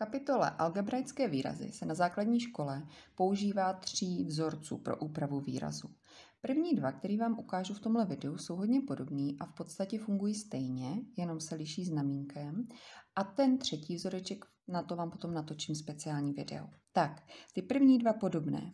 kapitole Algebraické výrazy se na základní škole používá tří vzorců pro úpravu výrazu. První dva, který vám ukážu v tomhle videu, jsou hodně podobný a v podstatě fungují stejně, jenom se liší znamínkem. A ten třetí vzoreček, na to vám potom natočím speciální video. Tak, ty první dva podobné.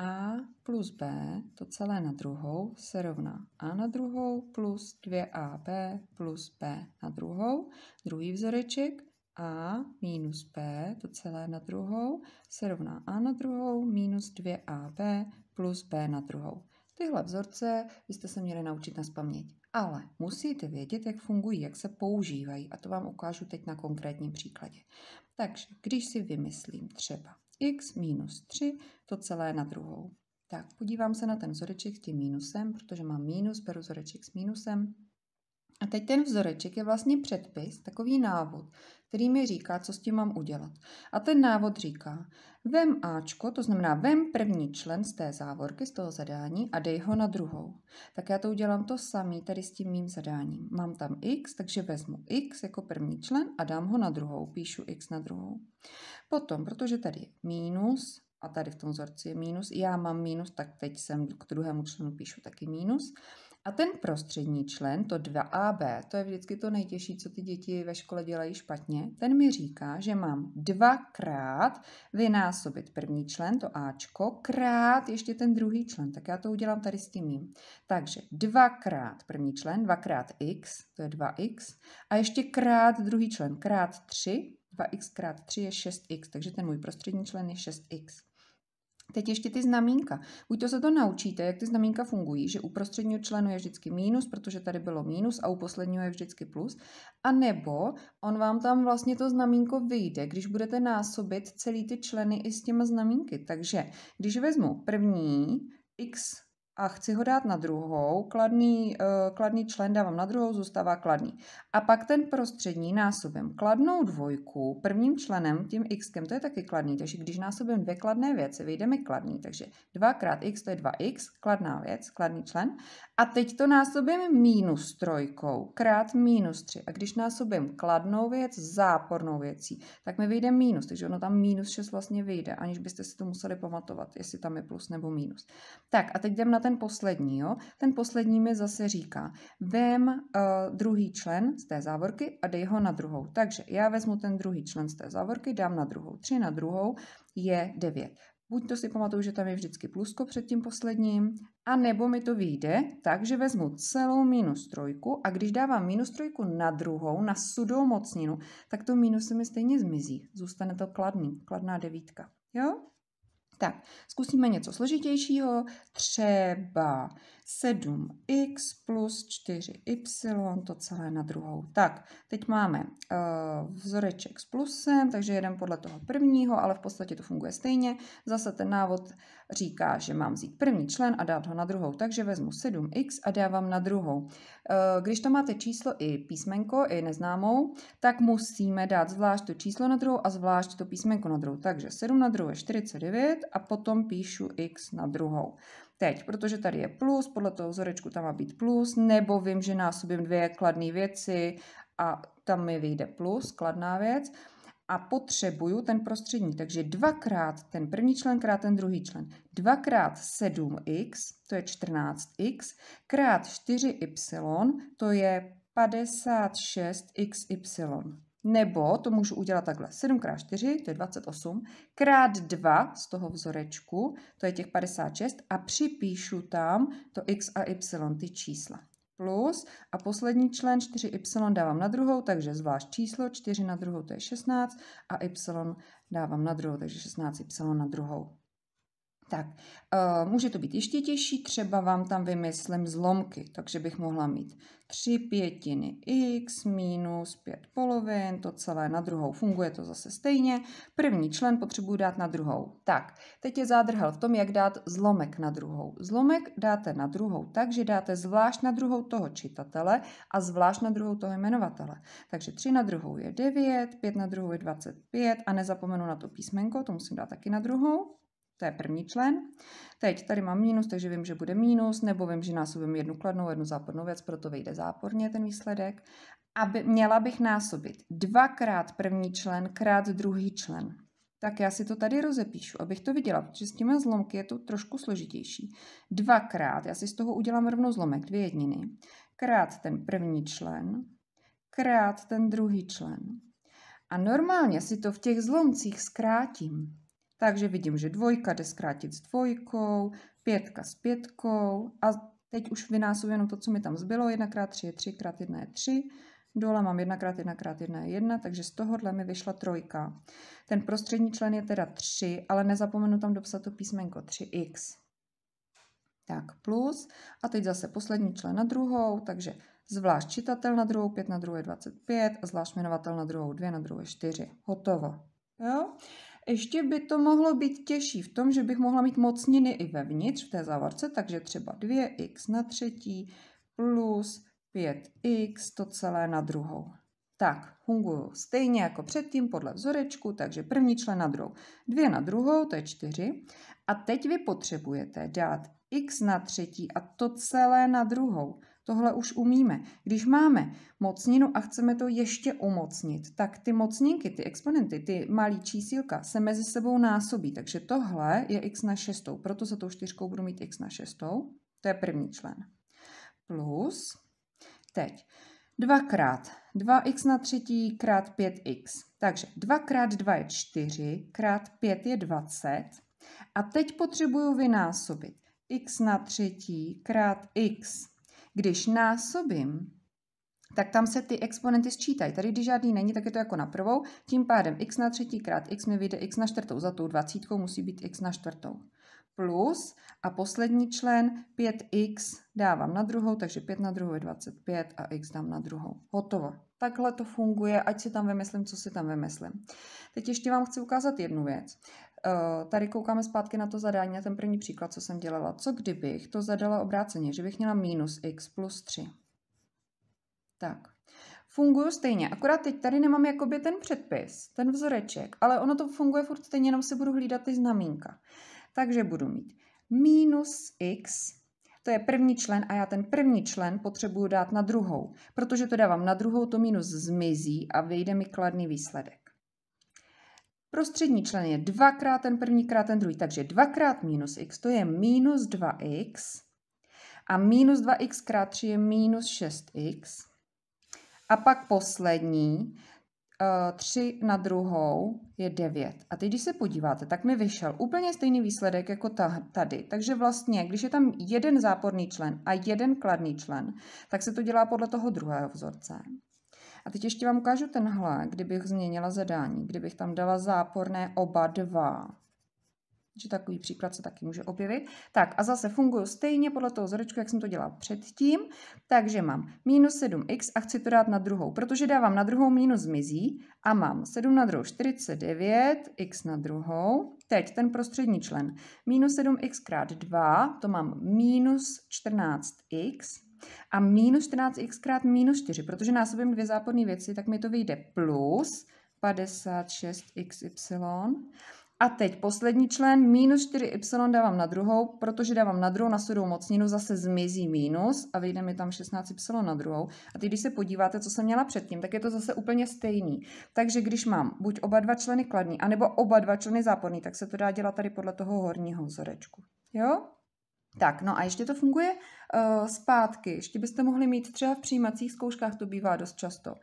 A plus B, to celé na druhou, se rovná A na druhou plus 2AB plus B na druhou. Druhý vzoreček a minus b, to celé na druhou, se rovná a na druhou minus 2ab plus b na druhou. Tyhle vzorce byste se měli naučit na spaměť, ale musíte vědět, jak fungují, jak se používají a to vám ukážu teď na konkrétním příkladě. Takže když si vymyslím třeba x minus 3, to celé na druhou. Tak podívám se na ten vzoreček s tím mínusem, protože mám mínus, beru vzoreček s mínusem, a teď ten vzoreček je vlastně předpis, takový návod, který mi říká, co s tím mám udělat. A ten návod říká, vem Ačko, to znamená vem první člen z té závorky, z toho zadání a dej ho na druhou. Tak já to udělám to samý tady s tím mým zadáním. Mám tam x, takže vezmu x jako první člen a dám ho na druhou, píšu x na druhou. Potom, protože tady je mínus a tady v tom vzorci je mínus, já mám mínus, tak teď jsem k druhému členu píšu taky mínus. A ten prostřední člen, to 2AB, to je vždycky to nejtěžší, co ty děti ve škole dělají špatně, ten mi říká, že mám dvakrát vynásobit první člen, to Ačko, krát ještě ten druhý člen. Tak já to udělám tady s tím mým. Takže dvakrát první člen, dvakrát x, to je 2x, a ještě krát druhý člen, krát 3, 2x krát 3 je 6x, takže ten můj prostřední člen je 6x. Teď ještě ty znamínka. Buď to se to naučíte, jak ty znamínka fungují, že u prostředního členu je vždycky mínus, protože tady bylo mínus a u posledního je vždycky plus, a nebo on vám tam vlastně to znamínko vyjde, když budete násobit celý ty členy i s těma znamínky. Takže když vezmu první x a chci ho dát na druhou, kladný, eh, kladný člen dávám na druhou, zůstává kladný. A pak ten prostřední násobem kladnou dvojku, prvním členem, tím x, to je taky kladný, takže když násobím dvě kladné věci, vyjde mi kladný, takže 2 krát x, to je 2x, kladná věc, kladný člen. A teď to násobím minus trojkou, krát minus 3. A když násobím kladnou věc zápornou věcí, tak mi vyjde minus, takže ono tam minus 6 vlastně vyjde, aniž byste si to museli pamatovat, jestli tam je plus nebo minus. Tak a teď jdem na ten poslední. Jo? Ten poslední mi zase říká, vem uh, druhý člen z té závorky a dej ho na druhou. Takže já vezmu ten druhý člen z té závorky, dám na druhou. tři na druhou je devět. Buď to si pamatuju, že tam je vždycky plusko před tím posledním, a nebo mi to vyjde, takže vezmu celou minus trojku a když dávám minus trojku na druhou, na sudou mocninu, tak to minus se mi stejně zmizí. Zůstane to kladný, kladná devítka. Jo? Tak, zkusíme něco složitějšího, třeba 7x plus 4y, to celé na druhou. Tak, teď máme eh, vzoreček s plusem, takže jeden podle toho prvního, ale v podstatě to funguje stejně. Zase ten návod říká, že mám vzít první člen a dát ho na druhou, takže vezmu 7x a dávám na druhou. Eh, když tam máte číslo i písmenko, i neznámou, tak musíme dát zvlášť to číslo na druhou a zvlášť to písmenko na druhou. Takže 7 na druhou je 49 a potom píšu x na druhou teď, protože tady je plus, podle toho vzorečku tam má být plus, nebo vím, že násobím dvě kladné věci a tam mi vyjde plus, kladná věc a potřebuju ten prostřední. Takže dvakrát ten první člen krát ten druhý člen. Dvakrát 7x, to je 14x, krát 4y, to je 56xy. Nebo to můžu udělat takhle. 7x4, to je 28, krát 2 z toho vzorečku, to je těch 56, a připíšu tam to x a y, ty čísla. Plus a poslední člen 4y dávám na druhou, takže zvlášť číslo 4 na druhou, to je 16, a y dávám na druhou, takže 16y na druhou. Tak, eh, může to být ještě těžší, třeba vám tam vymyslím zlomky, takže bych mohla mít 3 pětiny x minus 5 polovin, to celé na druhou, funguje to zase stejně. První člen potřebuji dát na druhou. Tak, teď je zádrhel v tom, jak dát zlomek na druhou. Zlomek dáte na druhou tak, že dáte zvlášť na druhou toho čitatele a zvlášť na druhou toho jmenovatele. Takže 3 na druhou je 9, 5 na druhou je 25 a nezapomenu na to písmenko, to musím dát taky na druhou. To je první člen. Teď tady mám mínus, takže vím, že bude mínus, nebo vím, že násobím jednu kladnou, jednu zápornou věc, proto vyjde záporně ten výsledek. Aby, měla bych násobit dvakrát první člen, krát druhý člen. Tak já si to tady rozepíšu, abych to viděla, protože s těmi zlomky je to trošku složitější. Dvakrát, já si z toho udělám rovnou zlomek, dvě jedniny. Krát ten první člen, krát ten druhý člen. A normálně si to v těch zlomcích zkrátím. Takže vidím, že dvojka jde zkrátit s dvojkou, pětka s pětkou a teď už vynásobím jenom to, co mi tam zbylo. 1 x 3 je 3 x 1 je 3. Dole mám 1 x 1 x 1 je 1, takže z tohohle mi vyšla trojka. Ten prostřední člen je teda 3, ale nezapomenu tam dopsat to písmenko 3x. Tak plus a teď zase poslední člen na druhou, takže zvlášť čitatel na druhou 5 na druhou je 25 a zvlášť jmenovatel na druhou 2 na druhou je 4. Hotovo. Jo? Ještě by to mohlo být těžší v tom, že bych mohla mít mocniny i vevnitř v té závorce, takže třeba 2x na třetí plus 5x, to celé na druhou. Tak, funguju stejně jako předtím podle vzorečku, takže první člen na druhou. 2 na druhou, to je 4, A teď vy potřebujete dát x na třetí a to celé na druhou. Tohle už umíme. Když máme mocninu a chceme to ještě umocnit, tak ty mocninky, ty exponenty, ty malý čísílka se mezi sebou násobí. Takže tohle je x na šestou, proto za tou čtyřkou budu mít x na šestou. To je první člen. Plus, teď, dvakrát 2x na třetí krát 5x. Takže 2 krát 2 je 4, krát 5 je 20. A teď potřebuju vynásobit x na třetí krát x když násobím, tak tam se ty exponenty sčítají. Tady, když žádný není, tak je to jako na prvou. Tím pádem x na třetí krát x mi vyjde x na čtvrtou. Za tou dvacítkou musí být x na čtvrtou. Plus a poslední člen 5x dávám na druhou, takže 5 na druhou je 25 a x dám na druhou. Hotovo. Takhle to funguje, ať si tam vymyslím, co si tam vymyslím. Teď ještě vám chci ukázat jednu věc. Eh, tady koukáme zpátky na to zadání, na ten první příklad, co jsem dělala. Co kdybych to zadala obráceně, že bych měla minus x plus 3? Tak, funguju stejně, akorát teď tady nemám jakoby ten předpis, ten vzoreček, ale ono to funguje furt stejně, jenom si budu hlídat ty znamínka. Takže budu mít minus x, to je první člen a já ten první člen potřebuju dát na druhou, protože to dávám na druhou, to minus zmizí a vyjde mi kladný výsledek. Prostřední člen je dvakrát ten první krát ten druhý, takže dvakrát minus x, to je minus 2x. A minus 2x krát 3 je minus 6x. A pak poslední, 3 eh, na druhou je 9. A teď, když se podíváte, tak mi vyšel úplně stejný výsledek jako tady. Takže vlastně, když je tam jeden záporný člen a jeden kladný člen, tak se to dělá podle toho druhého vzorce. A teď ještě vám ukážu tenhle, kdybych změnila zadání, kdybych tam dala záporné oba dva. Že takový příklad se taky může objevit. Tak a zase funguju stejně podle toho vzorečku, jak jsem to dělala předtím. Takže mám minus 7x a chci to dát na druhou, protože dávám na druhou minus zmizí a mám 7 na druhou 49, x na druhou. Teď ten prostřední člen. Minus 7x krát 2, to mám minus 14x a minus 14x krát minus 4, protože násobím dvě záporné věci, tak mi to vyjde plus 56xy. A teď poslední člen, minus 4y dávám na druhou, protože dávám na druhou na sudou mocninu, zase zmizí minus a vyjde mi tam 16y na druhou. A teď, když se podíváte, co jsem měla předtím, tak je to zase úplně stejný. Takže když mám buď oba dva členy kladný, anebo oba dva členy záporný, tak se to dá dělat tady podle toho horního vzorečku. Jo? Tak, no a ještě to funguje uh, zpátky. Ještě byste mohli mít třeba v přijímacích zkouškách, to bývá dost často, uh,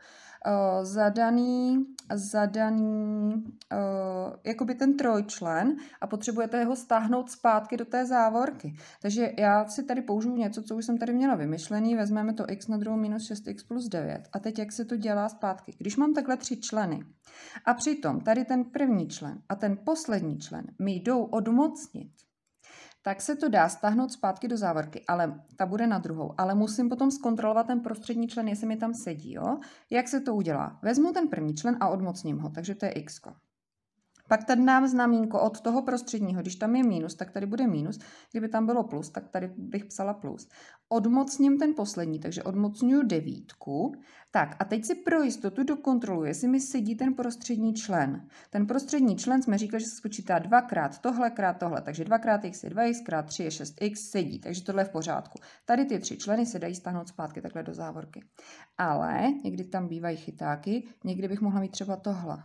zadaný, zadaný uh, jakoby ten trojčlen a potřebujete ho stáhnout zpátky do té závorky. Takže já si tady použiju něco, co už jsem tady měla vymyšlený, vezmeme to x na druhou minus 6x plus 9. A teď jak se to dělá zpátky? Když mám takhle tři členy a přitom tady ten první člen a ten poslední člen mi jdou odmocnit, tak se to dá stáhnout zpátky do závorky, ale ta bude na druhou. Ale musím potom zkontrolovat ten prostřední člen, jestli mi tam sedí. Jo? Jak se to udělá? Vezmu ten první člen a odmocním ho, takže to je x. -ko. Pak tady nám znamínko od toho prostředního, když tam je mínus, tak tady bude mínus. kdyby tam bylo plus, tak tady bych psala plus. Odmocním ten poslední, takže odmocňuji devítku. Tak a teď si pro jistotu dokontroluji, jestli mi sedí ten prostřední člen. Ten prostřední člen jsme říkali, že se spočítá dvakrát tohle, krát tohle, takže dvakrát x je 2x, krát 3 je 6x, sedí, takže tohle je v pořádku. Tady ty tři členy se dají stáhnout zpátky takhle do závorky. Ale někdy tam bývají chytáky, někdy bych mohla mít třeba tohle.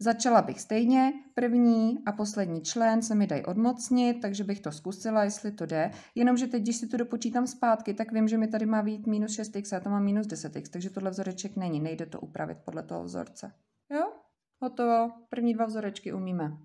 Začala bych stejně, první a poslední člen se mi dají odmocnit, takže bych to zkusila, jestli to jde. Jenomže teď, když si to dopočítám zpátky, tak vím, že mi tady má být minus 6x a to má minus 10x, takže tohle vzoreček není, nejde to upravit podle toho vzorce. Jo, hotovo, první dva vzorečky umíme.